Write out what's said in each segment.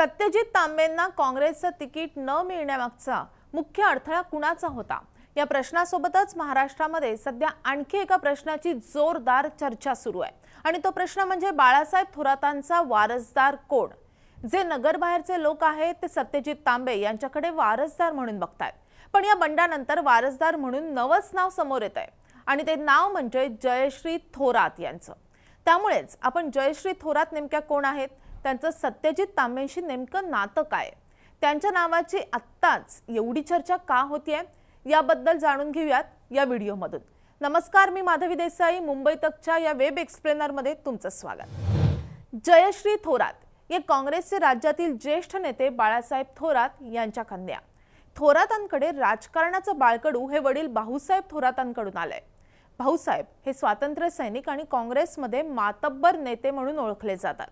सत्यजित तांबेंना काँग्रेसचं तिकीट न मिळण्यामागचा मुख्य अडथळा कुणाचा होता या प्रश्नासोबतच महाराष्ट्रामध्ये सध्या आणखी एका प्रश्नाची जोरदार चर्चा सुरू आहे आणि तो प्रश्न म्हणजे बाळासाहेब थोरातांचा वारसदार कोण जे नगरबाहेरचे लोक आहेत ते सत्यजित तांबे यांच्याकडे वारसदार म्हणून आहेत पण या बंडानंतर वारसदार म्हणून नवंच नाव समोर येत आहे आणि ते नाव म्हणजे जयश्री थोरात यांचं त्यामुळेच आपण जयश्री थोरात नेमक्या कोण आहेत त्यांचं सत्यजित तांबेंशी नेमकं नातं काय त्यांच्या नावाची आत्ताच एवढी चर्चा का होतीये याबद्दल जाणून घेऊयात या व्हिडिओमधून नमस्कार मी माधवी देसाई मुंबई तकच्या या वेब एक्सप्लेनरमध्ये तुमचं स्वागत जयश्री थोरात हे काँग्रेसचे राज्यातील ज्येष्ठ नेते बाळासाहेब थोरात यांच्या कन्या थोरातांकडे राजकारणाचं बाळकडू हे वडील भाऊसाहेब थोरातांकडून आलंय भाऊसाहेब हे स्वातंत्र्य सैनिक आणि काँग्रेसमध्ये मातब्बर नेते म्हणून ओळखले जातात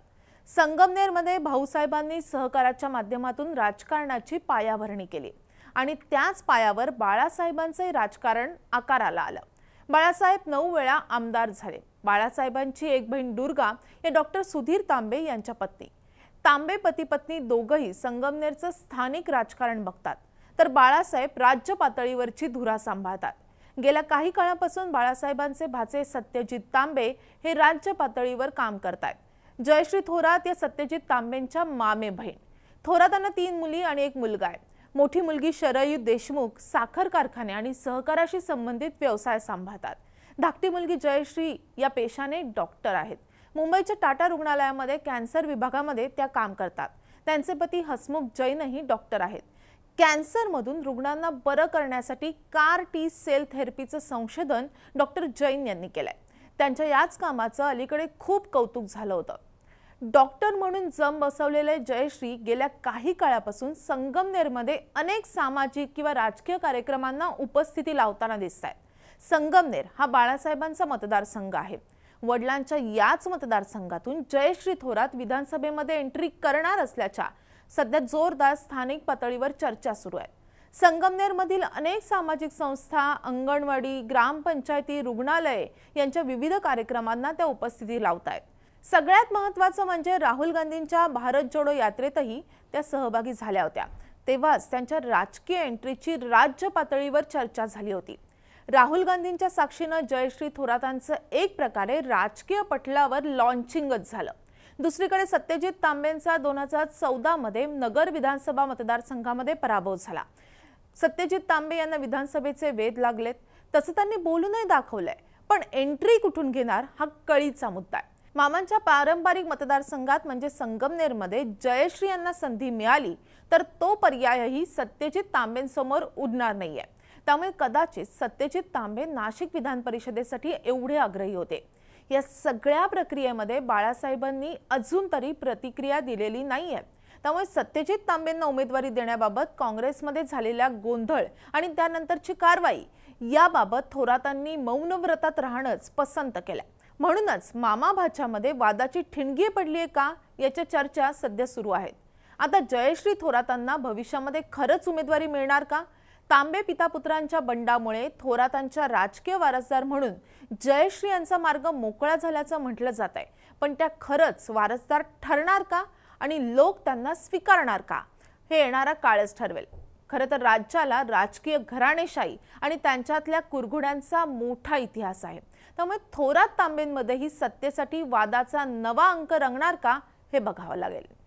संगमनेरमध्ये भाऊसाहेबांनी सहकाराच्या माध्यमातून राजकारणाची पायाभरणी केली आणि त्याच पायावर बाळासाहेबांचे राजकारण आकाराला आलं बाळासाहेब नऊ वेळा आमदार झाले बाळासाहेबांची एक बहीण दुर्गा या डॉक्टर सुधीर तांबे यांच्या पत्नी तांबे पती पत्नी दोघंही संगमनेरचं स्थानिक राजकारण बघतात तर बाळासाहेब राज्य पातळीवरची धुरा सांभाळतात गेल्या काही काळापासून बाळासाहेबांचे भाचे सत्यजित तांबे हे राज्य पातळीवर काम करतात जयश्री थोरात या सत्यजित तांबेंच्या मामे बहीण थोरातांना तीन मुली आणि एक मुलगा आहे मोठी मुलगी शरयू देशमुख साखर कारखाने आणि सहकाराशी संबंधित व्यवसाय सांभाळतात धाकटी मुलगी जयश्री या पेशाने डॉक्टर आहेत मुंबईच्या टाटा रुग्णालयामध्ये कॅन्सर विभागामध्ये त्या काम करतात त्यांचे पती हसमुख जैनही डॉक्टर आहेत कॅन्सरमधून रुग्णांना बरं करण्यासाठी कार टी सेल थेरपीचं संशोधन डॉक्टर जैन यांनी केलं आहे त्यांच्या याच कामाचं अलीकडे खूप कौतुक झालं होतं डॉक्टर म्हणून जम बसवलेले जयश्री गेल्या काही काळापासून संगमनेरमध्ये अनेक सामाजिक किंवा राजकीय कार्यक्रमांना उपस्थिती लावताना दिसत आहेत संगमनेर हा बाळासाहेबांचा मतदारसंघ आहे वडिलांच्या याच मतदारसंघातून जयश्री थोरात विधानसभेमध्ये एंट्री करणार असल्याच्या सध्या जोरदार स्थानिक पातळीवर चर्चा सुरू आहे संगमनेरमधील अनेक सामाजिक संस्था अंगणवाडी ग्रामपंचायती रुग्णालये यांच्या विविध कार्यक्रमांना त्या उपस्थिती लावत आहेत सगळ्यात महत्त्वाचं म्हणजे राहुल गांधींच्या भारत जोडो यात्रेतही त्या सहभागी झाल्या होत्या तेव्हाच त्यांच्या राजकीय एंट्रीची राज्य पातळीवर चर्चा झाली होती राहुल गांधींच्या साक्षीनं जयश्री थोरातांचं एक प्रकारे राजकीय पटलावर लॉन्चिंगच झालं दुसरीकडे सत्यजित तांबेंचा दोन हजार चौदामध्ये नगर विधानसभा मतदारसंघामध्ये पराभव झाला सत्यजित तांबे यांना विधानसभेचे वेद लागलेत तसं त्यांनी बोलूनही दाखवलंय पण एंट्री कुठून घेणार हा कळीचा मुद्दा आहे मामांच्या पारंपरिक मतदारसंघात म्हणजे संगमनेरमध्ये जयश्री यांना संधी मिळाली तर तो पर्यायही सत्यजित तांबेंसमोर उडणार नाहीये त्यामुळे कदाचित सत्यजित तांबे नाशिक विधान परिषदेसाठी एवढे आग्रही होते या सगळ्या प्रक्रियेमध्ये बाळासाहेबांनी अजून तरी प्रतिक्रिया दिलेली नाही आहे त्यामुळे सत्यजित तांबेंना उमेदवारी देण्याबाबत काँग्रेसमध्ये झालेला गोंधळ आणि त्यानंतरची कारवाई याबाबत थोरातांनी मौनव्रतात राहणंच पसंत केलं म्हणूनच मामा भाच्यामध्ये वादाची ठिणगी पडली आहे का याच्या चर्चा सध्या सुरू आहेत आता जयश्री थोरातांना भविष्यामध्ये खरंच उमेदवारी मिळणार का तांबे पिता पुत्रांच्या बंडामुळे थोरातांच्या राजकीय वारसदार म्हणून जयश्री यांचा मार्ग मोकळा झाल्याचं म्हटलं जात आहे पण त्या खरंच वारसदार ठरणार का आणि लोक त्यांना स्वीकारणार का हे येणारा काळच ठरवेल खरं तर राज्याला राजकीय घराणेशाही आणि त्यांच्यातल्या कुरघुड्यांचा मोठा इतिहास आहे त्यामुळे थोरात तांबेंमध्येही सत्तेसाठी वादाचा नवा अंक रंगणार का हे बघावं लागेल